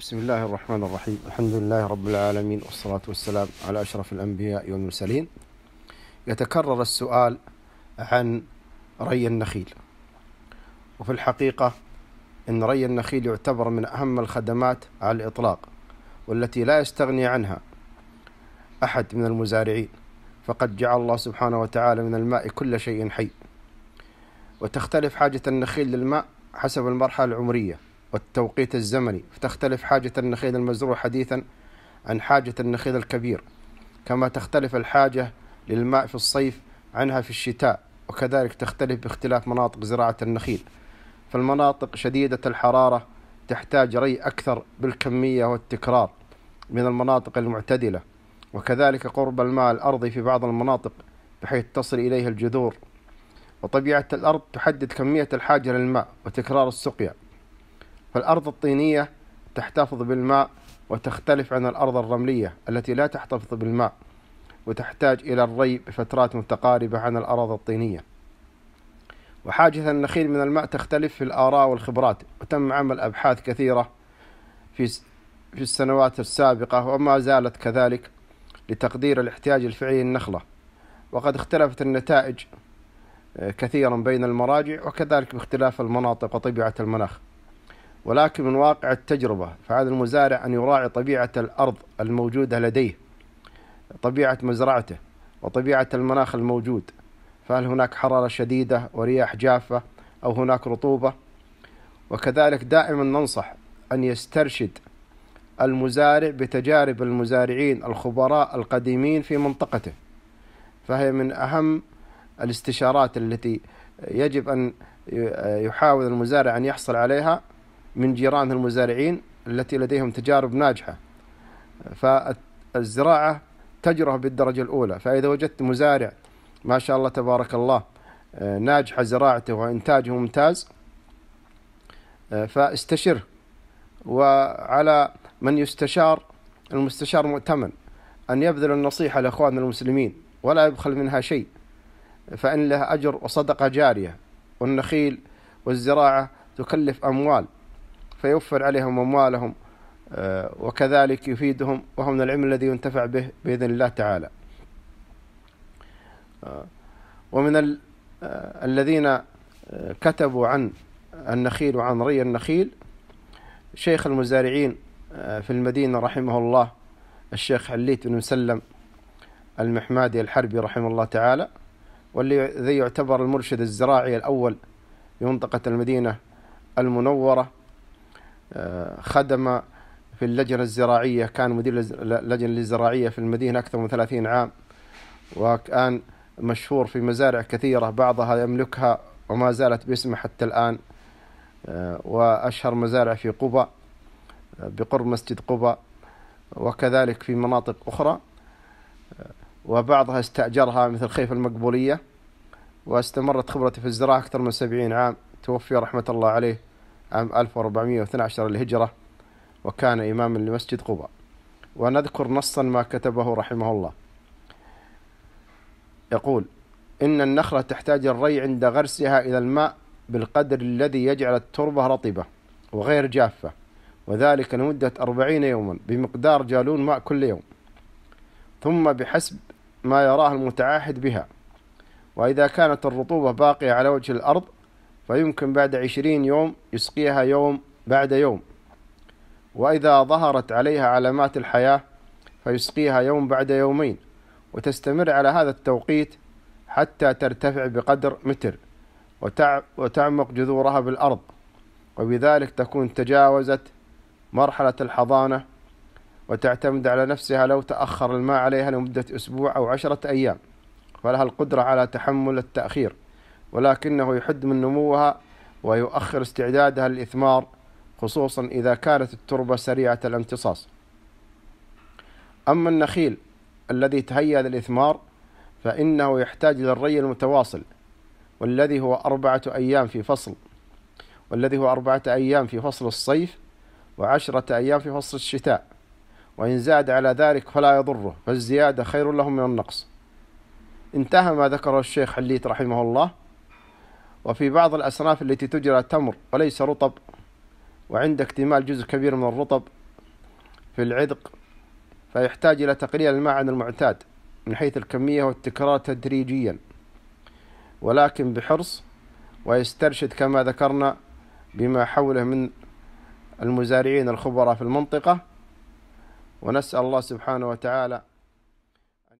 بسم الله الرحمن الرحيم الحمد لله رب العالمين والصلاة والسلام على أشرف الأنبياء والمرسلين يتكرر السؤال عن ري النخيل وفي الحقيقة أن ري النخيل يعتبر من أهم الخدمات على الإطلاق والتي لا يستغني عنها أحد من المزارعين فقد جعل الله سبحانه وتعالى من الماء كل شيء حي وتختلف حاجة النخيل للماء حسب المرحلة العمرية والتوقيت الزمني فتختلف حاجة النخيل المزروع حديثا عن حاجة النخيل الكبير كما تختلف الحاجة للماء في الصيف عنها في الشتاء وكذلك تختلف باختلاف مناطق زراعة النخيل فالمناطق شديدة الحرارة تحتاج ري أكثر بالكمية والتكرار من المناطق المعتدلة وكذلك قرب الماء الأرضي في بعض المناطق بحيث تصل إليه الجذور وطبيعة الأرض تحدد كمية الحاجة للماء وتكرار السقيا فالأرض الطينية تحتفظ بالماء وتختلف عن الأرض الرملية التي لا تحتفظ بالماء وتحتاج إلى الري بفترات متقاربة عن الأراضي الطينية وحاجة النخيل من الماء تختلف في الآراء والخبرات وتم عمل أبحاث كثيرة في في السنوات السابقة وما زالت كذلك لتقدير الاحتياج الفعلي للنخلة وقد اختلفت النتائج آه، كثيرا بين المراجع وكذلك باختلاف المناطق وطبيعة المناخ ولكن من واقع التجربة فعلى المزارع أن يراعي طبيعة الأرض الموجودة لديه طبيعة مزرعته وطبيعة المناخ الموجود فهل هناك حرارة شديدة ورياح جافة أو هناك رطوبة وكذلك دائما ننصح أن يسترشد المزارع بتجارب المزارعين الخبراء القديمين في منطقته فهي من أهم الاستشارات التي يجب أن يحاول المزارع أن يحصل عليها من جيران المزارعين التي لديهم تجارب ناجحة فالزراعة تجربة بالدرجة الأولى فإذا وجدت مزارع ما شاء الله تبارك الله آه، ناجحة زراعته وإنتاجه ممتاز آه، فاستشره وعلى من يستشار المستشار مؤتمن أن يبذل النصيحة لأخواننا المسلمين ولا يبخل منها شيء فإن لها أجر وصدقة جارية والنخيل والزراعة تكلف أموال فيوفر عليهم أموالهم آه، وكذلك يفيدهم وهو من العلم الذي ينتفع به بإذن الله تعالى آه، ومن آه، الذين كتبوا عن النخيل وعن ري النخيل شيخ المزارعين في المدينة رحمه الله الشيخ عليت بن مسلم المحمادي الحربي رحمه الله تعالى والذي يعتبر المرشد الزراعي الأول في منطقة المدينة المنورة آه، خدم في اللجنة الزراعية كان مدير اللجنة الزراعية في المدينة أكثر من 30 عام وكان مشهور في مزارع كثيرة بعضها يملكها وما زالت باسمه حتى الآن آه، وأشهر مزارع في قبة آه، بقرب مسجد قبة وكذلك في مناطق أخرى وبعضها استأجرها مثل خيف المقبولية واستمرت خبرتي في الزراعة أكثر من سبعين عام توفي رحمة الله عليه عام 1412 للهجرة وكان إماما لمسجد قباء ونذكر نصا ما كتبه رحمه الله يقول إن النخلة تحتاج الري عند غرسها إلى الماء بالقدر الذي يجعل التربة رطبة وغير جافة وذلك لمدة أربعين يوما بمقدار جالون ماء كل يوم ثم بحسب ما يراه المتعاهد بها وإذا كانت الرطوبة باقية على وجه الأرض فيمكن بعد عشرين يوم يسقيها يوم بعد يوم وإذا ظهرت عليها علامات الحياة فيسقيها يوم بعد يومين وتستمر على هذا التوقيت حتى ترتفع بقدر متر وتعمق جذورها بالأرض وبذلك تكون تجاوزت مرحلة الحضانة وتعتمد على نفسها لو تأخر الماء عليها لمدة أسبوع أو عشرة أيام فلها القدرة على تحمل التأخير ولكنه يحد من نموها ويؤخر استعدادها للإثمار خصوصا إذا كانت التربة سريعة الامتصاص أما النخيل الذي تهيأ للإثمار فإنه يحتاج للري المتواصل والذي هو أربعة أيام في فصل والذي هو أربعة أيام في فصل الصيف وعشرة أيام في فصل الشتاء وإن زاد على ذلك فلا يضره فالزيادة خير لهم من النقص انتهى ما ذكره الشيخ حليت رحمه الله وفي بعض الأصناف التي تجرى تمر وليس رطب وعند اكتمال جزء كبير من الرطب في العذق فيحتاج إلى تقليل الماء عن المعتاد من حيث الكمية والتكرار تدريجيا ولكن بحرص ويسترشد كما ذكرنا بما حوله من المزارعين الخبراء في المنطقة ونسأل الله سبحانه وتعالى